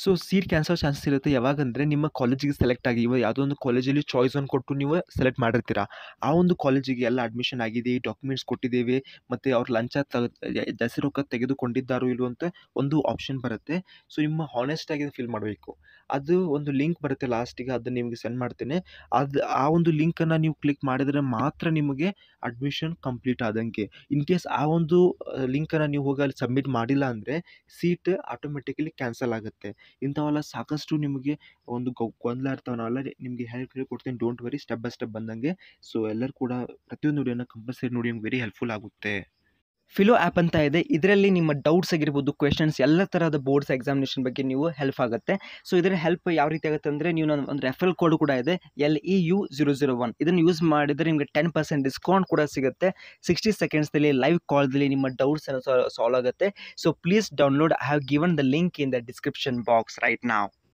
so seat cancel chances ಇರುತ್ತೆ ಯಾವಾಗಂದರೆ ನಿಮ್ಮ ಕಾಲೇಜಿಗೆ ಸೆಲೆಕ್ಟ್ ಆಗಿ ಇವಾಗ ಯಾವುದೋ ಒಂದು ಕಾಲೇಜಲ್ಲಿ ಚಾಯ್ಸ್ ಚಾಯ್ಸನ್ನು ಕೊಟ್ಟು ನೀವು ಸೆಲೆಕ್ಟ್ ಮಾಡಿರ್ತೀರಾ ಆ ಒಂದು ಕಾಲೇಜಿಗೆ ಎಲ್ಲ ಅಡ್ಮಿಷನ್ ಆಗಿದೆ ಡಾಕ್ಯುಮೆಂಟ್ಸ್ ಕೊಟ್ಟಿದ್ದೇವೆ ಮತ್ತು ಅವ್ರು ಲಂಚ ತ ಜಾಸ್ತಿ ರೊಕ್ಕ ತೆಗೆದುಕೊಂಡಿದ್ದಾರೋ ಇಲ್ಲೋ ಒಂದು ಆಪ್ಷನ್ ಬರುತ್ತೆ ಸೊ ನಿಮ್ಮ ಹಾನೆಸ್ಟ್ ಆಗಿ ಫಿಲ್ ಮಾಡಬೇಕು ಅದು ಒಂದು ಲಿಂಕ್ ಬರುತ್ತೆ ಲಾಸ್ಟಿಗೆ ಅದನ್ನು ನಿಮಗೆ ಸೆಂಡ್ ಮಾಡ್ತೇನೆ ಅದು ಆ ಒಂದು ಲಿಂಕನ್ನು ನೀವು ಕ್ಲಿಕ್ ಮಾಡಿದರೆ ಮಾತ್ರ ನಿಮಗೆ ಅಡ್ಮಿಷನ್ ಕಂಪ್ಲೀಟ್ ಆದಂಗೆ ಇನ್ ಕೇಸ್ ಆ ಒಂದು ಲಿಂಕನ್ನು ನೀವು ಹೋಗಿ ಅಲ್ಲಿ ಸಬ್ಮಿಟ್ ಮಾಡಿಲ್ಲ ಅಂದರೆ ಸೀಟ್ ಆಟೋಮೆಟಿಕಲಿ ಕ್ಯಾನ್ಸಲ್ ಆಗುತ್ತೆ ಇಂಥವೆಲ್ಲ ಸಾಕಷ್ಟು ನಿಮಗೆ ಒಂದು ಗೊಂದಲ ಇರ್ತಾವೆ ನಾವೆಲ್ಲ ನಿಮಗೆ ಹೆಲ್ಪ್ ಕೊಡ್ತೀನಿ don't worry step by step ಬಂದಂಗೆ ಸೊ ಎಲ್ಲರೂ ಕೂಡ ಪ್ರತಿಯೊಂದು ವಿಡಿಯೋನ ಕಂಪಲ್ಸರಿ ನೋಡಿ ನಿಮ್ಗೆ ವೆರಿ ಹೆಲ್ಪ್ಫುಲ್ ಆಗುತ್ತೆ ಫಿಲೋ ಆ್ಯಪ್ ಅಂತ ಇದೆ ಇದರಲ್ಲಿ ನಿಮ್ಮ ಡೌಟ್ಸ್ ಆಗಿರ್ಬೋದು ಕ್ವೆಶನ್ಸ್ ಎಲ್ಲ ಥರದ ಬೋರ್ಡ್ಸ್ ಎಕ್ಸಾಮಿನೇಷನ್ ಬಗ್ಗೆ ನೀವು ಹೆಲ್ಪ್ ಆಗುತ್ತೆ ಸೊ ಇದರ ಹೆಲ್ಪ್ ಯಾವ ರೀತಿ ಆಗುತ್ತೆ ಅಂದರೆ ನೀವು ನನ್ನ ಒಂದು ರೆಫರ್ ಕೋಡ್ ಕೂಡ ಇದೆ L E U zero zero one ಇದನ್ನು ಯೂಸ್ ಮಾಡಿದರೆ ನಿಮಗೆ ಟೆನ್ ಪರ್ಸೆಂಟ್ ಡಿಸ್ಕೌಂಟ್ ಕೂಡ ಸಿಗುತ್ತೆ ಸಿಕ್ಸ್ಟಿ ಸೆಕೆಂಡ್ಸ್ದಲ್ಲಿ ಲೈವ್ ಕಾಲ್ದಲ್ಲಿ ನಿಮ್ಮ ಡೌಟ್ಸ್ ಸಾಲ್ವ್ ಆಗುತ್ತೆ so please download I have given the link in the description box right ನಾವು